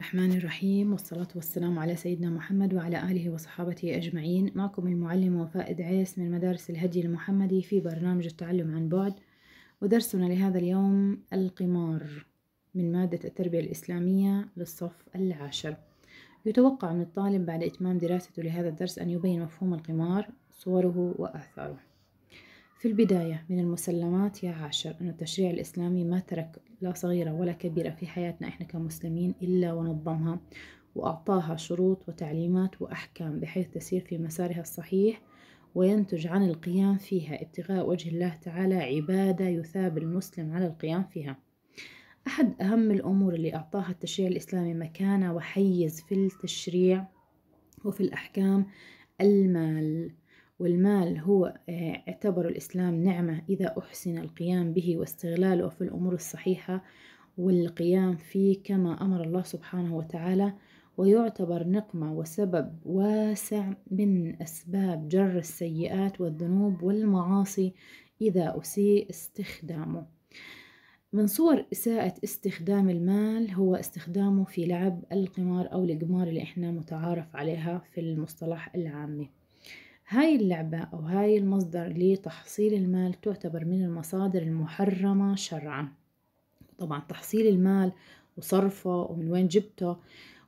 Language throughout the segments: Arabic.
الرحمن الرحيم والصلاة والسلام على سيدنا محمد وعلى آله وصحابته أجمعين معكم المعلمة وفاء دعيس من مدارس الهدي المحمدي في برنامج التعلم عن بعد ودرسنا لهذا اليوم القمار من مادة التربية الإسلامية للصف العاشر يتوقع من الطالب بعد إتمام دراسته لهذا الدرس أن يبين مفهوم القمار صوره وآثاره في البداية من المسلمات يا عاشر أن التشريع الإسلامي ما ترك لا صغيرة ولا كبيرة في حياتنا إحنا كمسلمين إلا ونظمها وأعطاها شروط وتعليمات وأحكام بحيث تسير في مسارها الصحيح وينتج عن القيام فيها ابتغاء وجه الله تعالى عبادة يثاب المسلم على القيام فيها أحد أهم الأمور اللي أعطاها التشريع الإسلامي مكانة وحيز في التشريع وفي الأحكام المال والمال هو آه، اعتبر الإسلام نعمة إذا أحسن القيام به واستغلاله في الأمور الصحيحة والقيام فيه كما أمر الله سبحانه وتعالى ويعتبر نقمة وسبب واسع من أسباب جر السيئات والذنوب والمعاصي إذا أسيء استخدامه من صور إساءة استخدام المال هو استخدامه في لعب القمار أو القمار اللي إحنا متعارف عليها في المصطلح العامي هاي اللعبة أو هاي المصدر لتحصيل المال تعتبر من المصادر المحرمة شرعا طبعا تحصيل المال وصرفه ومن وين جبته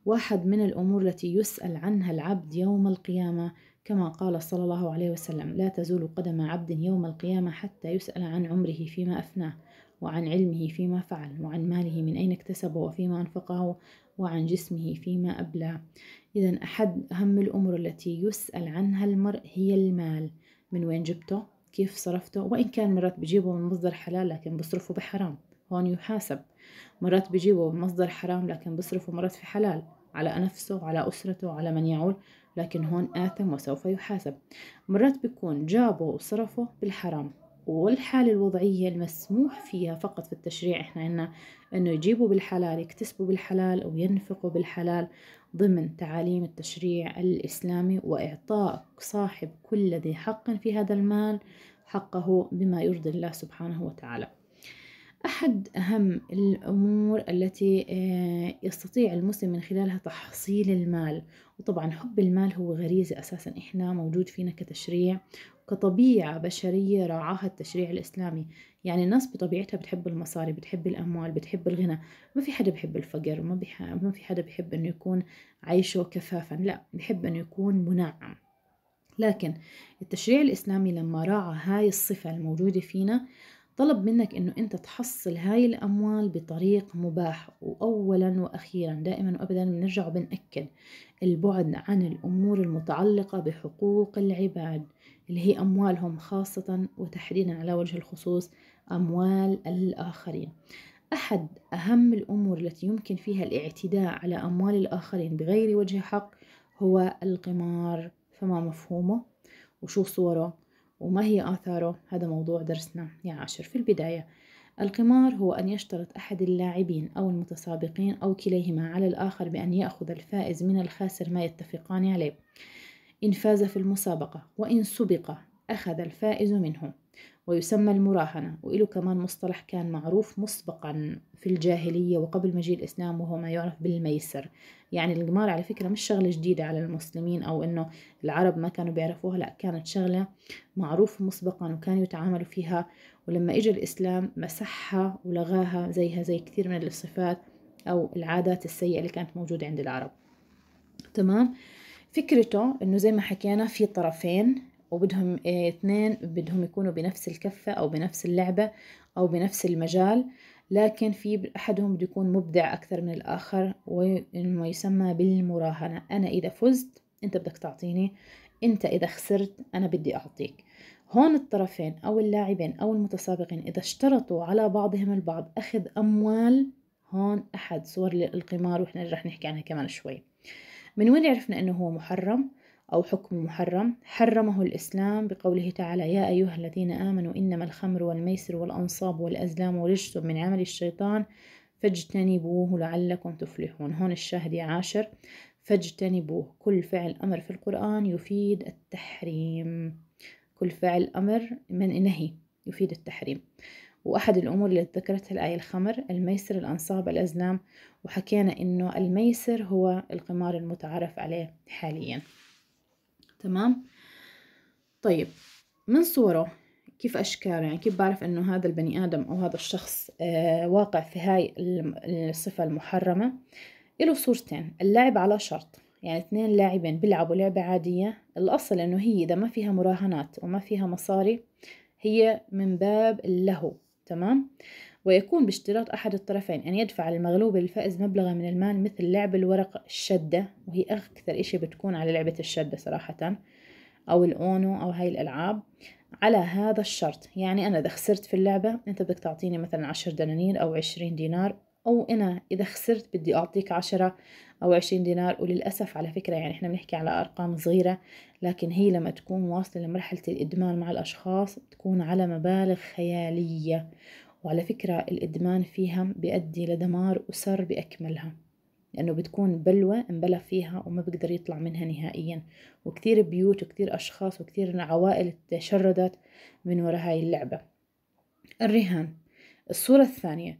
واحد من الأمور التي يسأل عنها العبد يوم القيامة كما قال صلى الله عليه وسلم لا تزول قدم عبد يوم القيامة حتى يسأل عن عمره فيما أفناه وعن علمه فيما فعل وعن ماله من أين اكتسبه وفيما أنفقه وعن جسمه فيما أبلى إذا أحد أهم الأمور التي يسأل عنها المرء هي المال من وين جبته كيف صرفته وإن كان مرات بجيبه من مصدر حلال لكن بصرفه بحرام هون يحاسب مرات بجيبه من مصدر حرام لكن بصرفه مرات في حلال على نفسه على أسرته على من يعول لكن هون آثم وسوف يحاسب مرات بيكون جابه وصرفه بالحرام والحالة الوضعية المسموح فيها فقط في التشريع احنا عنا انه يجيبوا بالحلال يكتسبوا بالحلال او ينفقوا بالحلال ضمن تعاليم التشريع الاسلامي واعطاء صاحب كل ذي حق في هذا المال حقه بما يرضي الله سبحانه وتعالى أحد أهم الأمور التي آه، يستطيع المسلم من خلالها تحصيل المال وطبعا حب المال هو غريزة أساسا إحنا موجود فينا كتشريع كطبيعة بشرية راعاها التشريع الإسلامي يعني الناس بطبيعتها بتحب المصاري بتحب الأموال بتحب الغنى ما في حدا بحب الفقر ما, بح... ما في حدا بحب أنه يكون عيشه كفافا لا بحب أنه يكون منعم لكن التشريع الإسلامي لما راعى هاي الصفة الموجودة فينا طلب منك انه انت تحصل هاي الاموال بطريق مباح واولا واخيرا دائما وابدا بنرجع وبنأكد البعد عن الامور المتعلقه بحقوق العباد اللي هي اموالهم خاصه وتحديدا على وجه الخصوص اموال الاخرين احد اهم الامور التي يمكن فيها الاعتداء على اموال الاخرين بغير وجه حق هو القمار فما مفهومه وشو صوره وما هي آثاره هذا موضوع درسنا يا عاشر في البداية القمار هو أن يشترط أحد اللاعبين أو المتسابقين أو كليهما على الآخر بأن يأخذ الفائز من الخاسر ما يتفقان عليه إن فاز في المسابقة وإن سبق أخذ الفائز منه ويسمى المراهنة وإله كمان مصطلح كان معروف مسبقا في الجاهلية وقبل مجيء الإسلام وهو ما يعرف بالميسر يعني القمار على فكرة مش شغلة جديدة على المسلمين أو إنه العرب ما كانوا بيعرفوها لا كانت شغلة معروفة مسبقا وكانوا يتعاملوا فيها ولما إجا الإسلام مسحها ولغاها زيها زي كثير من الصفات أو العادات السيئة اللي كانت موجودة عند العرب تمام فكرته إنه زي ما حكينا في طرفين وبدهم إيه، اثنين بدهم يكونوا بنفس الكفة أو بنفس اللعبة أو بنفس المجال لكن في أحدهم بده يكون مبدع أكثر من الآخر وما يسمى بالمراهنة أنا إذا فزت أنت بدك تعطيني أنت إذا خسرت أنا بدي أعطيك هون الطرفين أو اللاعبين أو المتسابقين إذا اشترطوا على بعضهم البعض أخذ أموال هون أحد صور القمار وإحنا رح نحكي عنها كمان شوي من وين عرفنا إنه هو محرم؟ أو حكم محرم حرمه الإسلام بقوله تعالى يا أيها الذين آمنوا إنما الخمر والميسر والأنصاب والأزلام ورجس من عمل الشيطان فاجتنبوه لعلكم تفلحون هون الشاهد عاشر فاجتنبوه كل فعل أمر في القرآن يفيد التحريم كل فعل أمر من نهي يفيد التحريم وأحد الأمور اللي ذكرتها الآية الخمر الميسر الأنصاب الأزلام وحكينا إنه الميسر هو القمار المتعارف عليه حالياً تمام طيب من صوره كيف أشكاله يعني كيف بعرف إنه هذا البني آدم أو هذا الشخص آه، واقع في هاي الصفة المحرمة له صورتين اللعب على شرط يعني اثنين لاعبين بيلعبوا لعبة عادية الأصل إنه هي إذا ما فيها مراهنات وما فيها مصاري هي من باب اللهو تمام ويكون باشتراط أحد الطرفين أن يدفع المغلوب الفائز مبلغا من المال مثل لعب الورق الشدة وهي أكثر إشي بتكون على لعبة الشدة صراحة أو الأونو أو هاي الألعاب على هذا الشرط يعني أنا إذا خسرت في اللعبة أنت بدك تعطيني مثلا عشر دنانير أو عشرين دينار أو أنا إذا خسرت بدي أعطيك عشرة أو عشرين دينار وللأسف على فكرة يعني إحنا بنحكي على أرقام صغيرة لكن هي لما تكون واصلة لمرحلة الإدمان مع الأشخاص تكون على مبالغ خيالية وعلى فكرة الإدمان فيها بيؤدي لدمار أسر بأكملها لأنه بتكون بلوة انبلى فيها وما بيقدر يطلع منها نهائيا وكثير بيوت وكثير أشخاص وكثير عوائل تشردت من وراء هاي اللعبة الرهان الصورة الثانية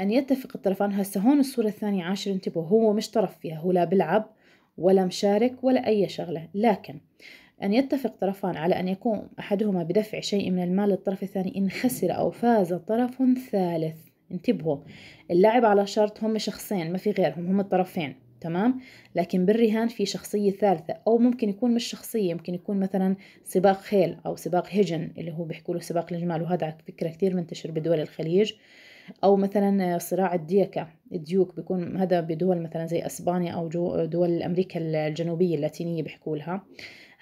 أن يتفق الطرفان هسه هون الصورة الثانية عاشر انتبهوا هو مش طرف فيها هو لا بلعب ولا مشارك ولا أي شغلة لكن أن يتفق طرفان على أن يقوم أحدهما بدفع شيء من المال للطرف الثاني إن خسر أو فاز طرف ثالث انتبهوا اللعب على شرط هم شخصين ما في غيرهم هم الطرفين تمام لكن بالرهان في شخصية ثالثة أو ممكن يكون مش شخصية يمكن يكون مثلا سباق خيل أو سباق هجن اللي هو بيحكوا له سباق الجمال وهذا على فكرة كتير منتشر بدول الخليج أو مثلا صراع الديكة الديوك بيكون هذا بدول مثلا زي أسبانيا أو دول أمريكا الجنوبية اللاتينية بيحكوا لها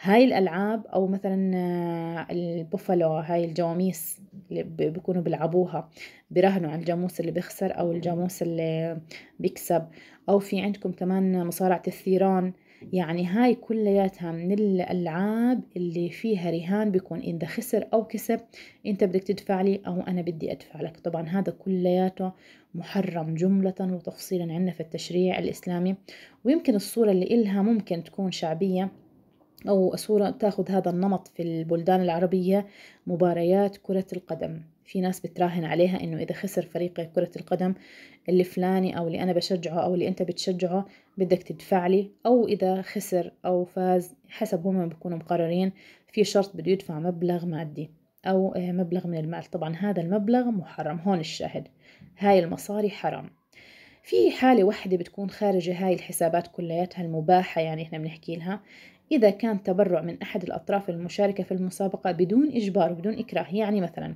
هاي الألعاب أو مثلا آه، البوفالو هاي الجواميس اللي بيكونوا بيلعبوها بيراهنوا على الجاموس اللي بيخسر أو الجاموس اللي بيكسب أو في عندكم كمان مصارعة الثيران يعني هاي كلياتها من الألعاب اللي فيها رهان بيكون إذا خسر أو كسب أنت بدك تدفع لي أو أنا بدي أدفع لك طبعا هذا كلياته محرم جملة وتفصيلا عندنا في التشريع الإسلامي ويمكن الصورة اللي إلها ممكن تكون شعبية أو صورة تاخذ هذا النمط في البلدان العربية مباريات كرة القدم في ناس بتراهن عليها إنه إذا خسر فريق كرة القدم اللي فلاني أو اللي أنا بشجعه أو اللي أنت بتشجعه بدك تدفع لي أو إذا خسر أو فاز حسب هم بيكونوا مقررين في شرط بده يدفع مبلغ مادي أو آه، مبلغ من المال طبعا هذا المبلغ محرم هون الشاهد هاي المصاري حرام في حالة واحدة بتكون خارجة هاي الحسابات كلياتها المباحة يعني احنا بنحكي لها إذا كان تبرع من أحد الأطراف المشاركة في المسابقة بدون إجبار وبدون إكراه يعني مثلا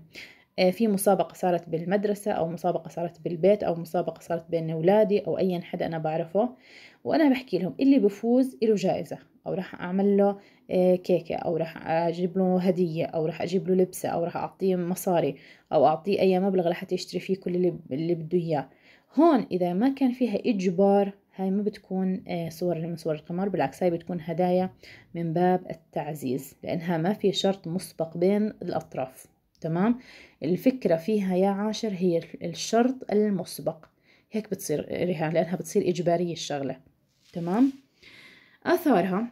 آه، في مسابقة صارت بالمدرسة أو مسابقة صارت بالبيت أو مسابقة صارت بين أولادي أو أي حدا أنا بعرفه وأنا بحكي لهم اللي بفوز له جائزة أو راح أعمل له آه، كيكة أو راح أجيب له هدية أو راح أجيب له لبسة أو راح أعطيه مصاري أو أعطيه أي مبلغ لحتى يشتري فيه كل اللي بده إياه هون إذا ما كان فيها إجبار هاي ما بتكون آه، صور من صور القمر بالعكس هاي بتكون هدايا من باب التعزيز لأنها ما في شرط مسبق بين الأطراف تمام الفكرة فيها يا عاشر هي الشرط المسبق هيك بتصير آه، رهان لأنها بتصير إجبارية الشغلة تمام آثارها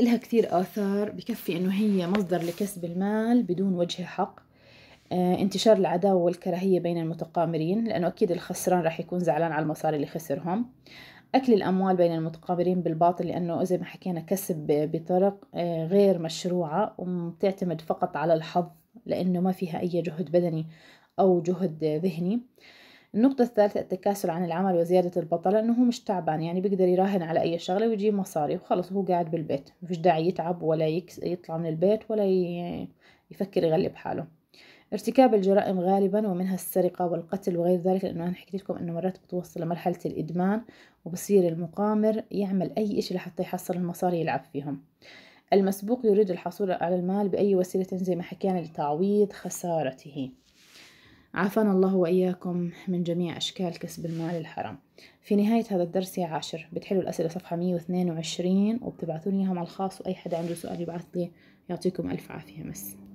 إلها كثير آثار بكفي إنه هي مصدر لكسب المال بدون وجه حق آه، انتشار العداوة والكراهية بين المتقامرين لأنه أكيد الخسران راح يكون زعلان على المصاري اللي خسرهم أكل الأموال بين المتقابلين بالباطل لأنه زي ما حكينا كسب بطرق آه، غير مشروعة وبتعتمد فقط على الحظ لأنه ما فيها أي جهد بدني أو جهد ذهني النقطة الثالثة التكاسل عن العمل وزيادة البطل لأنه هو مش تعبان يعني بيقدر يراهن على أي شغلة ويجيب مصاري وخلص هو قاعد بالبيت مفيش داعي يتعب ولا يطلع من البيت ولا يفكر يغلب حاله ارتكاب الجرائم غالبا ومنها السرقة والقتل وغير ذلك لأنه أنا حكيت لكم أنه مرات بتوصل لمرحلة الإدمان وبصير المقامر يعمل أي إشي لحتى يحصل المصاري يلعب فيهم المسبوق يريد الحصول على المال بأي وسيلة زي ما حكينا لتعويض خسارته عافانا الله وإياكم من جميع أشكال كسب المال الحرام في نهاية هذا الدرس يا عاشر بتحلوا الأسئلة صفحة 122 وبتبعثوني إياهم على الخاص وأي حدا عنده سؤال يبعث لي يعطيكم ألف عافية مس